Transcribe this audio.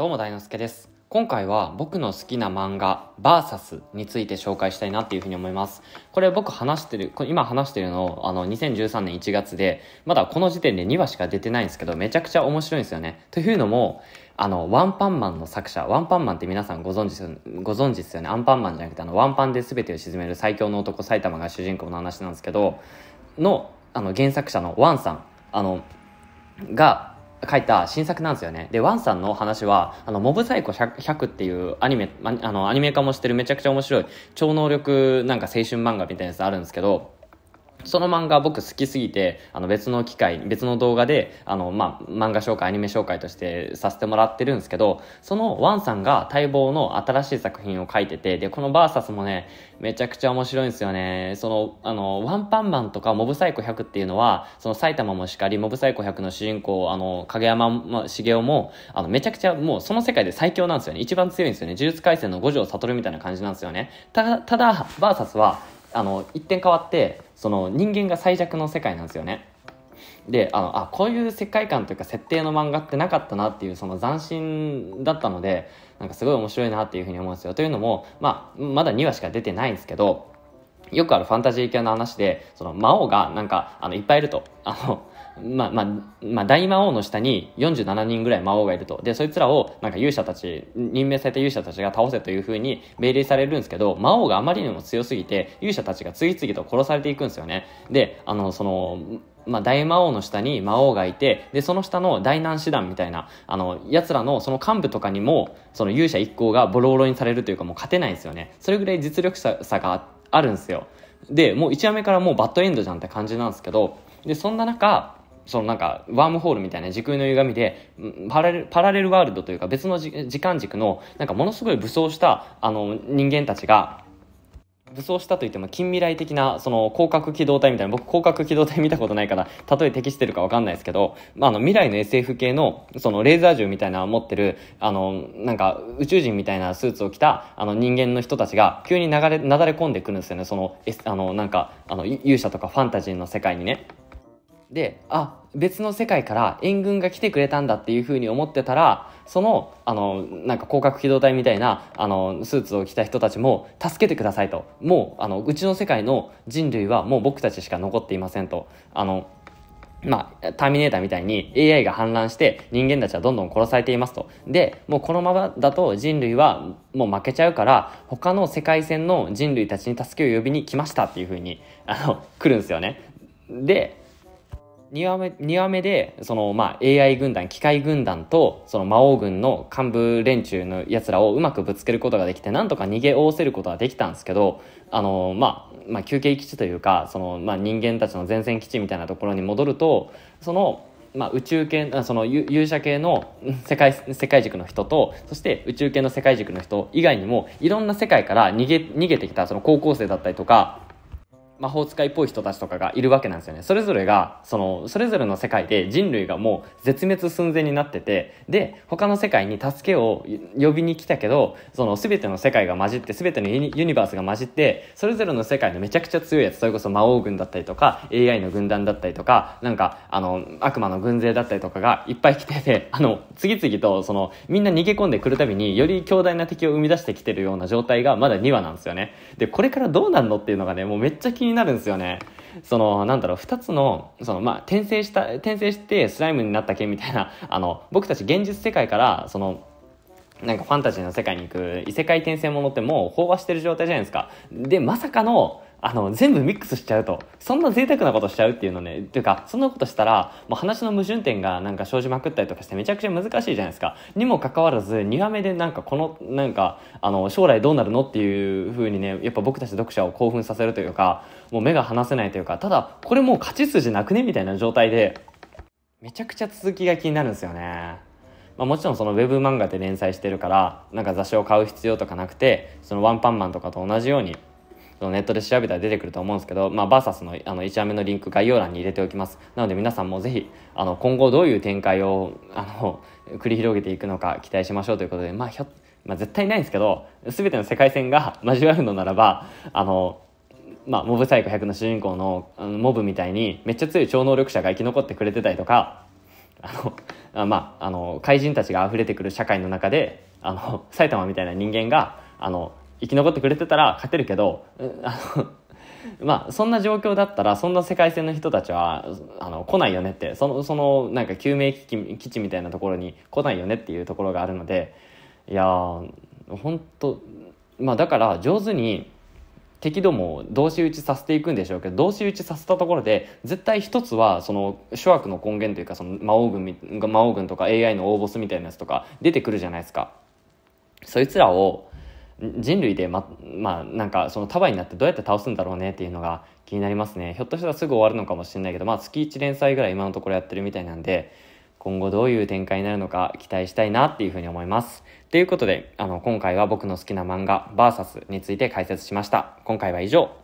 どうも大之助です。今回は僕の好きな漫画バーサスについて紹介したいなっていうふうに思います。これ僕話してる、今話してるのあの2013年1月で、まだこの時点で2話しか出てないんですけど、めちゃくちゃ面白いんですよね。というのも、あの、ワンパンマンの作者、ワンパンマンって皆さんご存知、ご存知ですよね。アンパンマンじゃなくてあの、ワンパンで全てを沈める最強の男埼玉が主人公の話なんですけど、の、あの原作者のワンさん、あの、が、書いた新作なんですよね。で、ワンさんの話は、あの、モブサイコ 100, 100っていうアニメ、あの、アニメ化もしてるめちゃくちゃ面白い超能力なんか青春漫画みたいなやつあるんですけど、その漫画僕好きすぎて、あの別の機会、別の動画で、あの、まあ、漫画紹介、アニメ紹介としてさせてもらってるんですけど、そのワンさんが待望の新しい作品を書いてて、で、このバーサスもね、めちゃくちゃ面白いんですよね。その、あの、ワンパンマンとかモブサイコ100っていうのは、その埼玉もしかり、モブサイコ100の主人公、あの、影山茂雄も、あの、めちゃくちゃもうその世界で最強なんですよね。一番強いんですよね。呪術廻戦の五条悟みたいな感じなんですよね。ただ、ただ、バーサスは、あの、一点変わって、その人間が最弱の世界なんですよね。であのあこういう世界観というか設定の漫画ってなかったなっていうその斬新だったのでなんかすごい面白いなっていうふうに思うんですよ。というのも、まあ、まだ2話しか出てないんですけどよくあるファンタジー系の話でその魔王がなんかあのいっぱいいるとあのまあ、まあ、まあ、大魔王の下に47人ぐらい魔王がいると。で、そいつらを、なんか勇者たち、任命された勇者たちが倒せというふうに命令されるんですけど、魔王があまりにも強すぎて、勇者たちが次々と殺されていくんですよね。で、あの、その、まあ、大魔王の下に魔王がいて、で、その下の大難師団みたいな、あの、奴らのその幹部とかにも、その勇者一行がボロボロにされるというか、もう勝てないんですよね。それぐらい実力差があるんですよ。で、もう1話目からもうバッドエンドじゃんって感じなんですけど、で、そんな中、そのなんかワームホールみたいな時空の歪みでパラレルパラレルワールドというか別の時間軸のなんかものすごい武装したあの人間たちが武装したといっても近未来的なその広角機動隊みたいな僕広角機動隊見たことないから例え適してるか分かんないですけど、まあ、あの未来の SF 系のそのレーザー銃みたいなのを持ってるあのなんか宇宙人みたいなスーツを着たあの人間の人たちが急に流れなだれ込んでくるんですよねそのあのなんかあの勇者とかファンタジーの世界にね。で、あ、別の世界から援軍が来てくれたんだっていうふうに思ってたら、その、あの、なんか広角機動隊みたいな、あの、スーツを着た人たちも、助けてくださいと。もう、あの、うちの世界の人類はもう僕たちしか残っていませんと。あの、まあ、ターミネーターみたいに AI が氾濫して人間たちはどんどん殺されていますと。で、もうこのままだと人類はもう負けちゃうから、他の世界線の人類たちに助けを呼びに来ましたっていうふうに、あの、来るんですよね。で、2話目 ,2 話目でその、まあ、AI 軍団機械軍団とその魔王軍の幹部連中のやつらをうまくぶつけることができてなんとか逃げおおせることはできたんですけどあの、まあ、まあ休憩基地というかその、まあ、人間たちの前線基地みたいなところに戻るとその。まあ、宇宙系その勇者系の世界世界軸の人とそして宇宙系の世界軸の人以外にもいろんな世界から逃げ逃げてきたその高校生だったりとか魔法使いっぽい人たちとかがいるわけなんですよね。それぞれが、その、それぞれの世界で人類がもう絶滅寸前になってて、で、他の世界に助けを呼びに来たけど、その全ての世界が混じって、全てのユニバースが混じって、それぞれの世界のめちゃくちゃ強いやつ、それこそ魔王軍だったりとか、AI の軍団だったりとか、なんか、あの、悪魔の軍勢だったりとかがいっぱい来てて、あの、次々と、その、みんな逃げ込んでくるたびに、より強大な敵を生み出してきてるような状態がまだ2話なんですよね。で、これからどうなんのっていうのがね、もうめっちゃ気にになるんですよね。その、なんだろう、二つの、その、まあ、転生した、転生してスライムになった件みたいな、あの、僕たち現実世界から、その、なんかファンタジーの世界に行く異世界転生ものってもう飽和してる状態じゃないですか。で、まさかの、あの、全部ミックスしちゃうと、そんな贅沢なことしちゃうっていうのね、っていうか、そんなことしたら、もう話の矛盾点がなんか生じまくったりとかしてめちゃくちゃ難しいじゃないですか。にもかかわらず、2話目でなんかこの、なんか、あの、将来どうなるのっていう風にね、やっぱ僕たち読者を興奮させるというか、もう目が離せないというか、ただ、これもう勝ち筋なくねみたいな状態で、めちゃくちゃ続きが気になるんですよね。まあ、もちろんそのウェブ漫画で連載してるからなんか雑誌を買う必要とかなくてそのワンパンマンとかと同じようにネットで調べたら出てくると思うんですけど、まあ、VS のあの1話目のリンク概要欄に入れておきます。なので皆さんもぜひ、あの、今後どういう展開を、あの、繰り広げていくのか期待しましょうということで、まあ、ひょ、まあ、絶対ないんですけど、すべての世界線が 交わるのならば、あの、まあ、モブサイコ100の主人公のモブみたいにめっちゃ強い超能力者が生き残ってくれてたりとかあのあまああの怪人たちが溢れてくる社会の中であの埼玉みたいな人間があの生き残ってくれてたら勝てるけどあの まあそんな状況だったらそんな世界線の人たちはあの来ないよねってそのそのなんか救命基地みたいなところに来ないよねっていうところがあるのでいやー本当まあだから上手に敵どもを同士討ちさせていくんでしょうけど同士討ちさせたところで絶対一つはその諸悪の根源というかその魔王軍魔王軍とか AI の大ボスみたいなやつとか出てくるじゃないですか。そいつらを人類でま、まあ、なんかその束になってどうやって倒すんだろうねっていうのが気になりますね。ひょっとしたらすぐ終わるのかもしれないけど、まあ月1連載ぐらい今のところやってるみたいなんで、今後どういう展開になるのか期待したいなっていうふうに思います。ということで、あの、今回は僕の好きな漫画 VS について解説しました。今回は以上。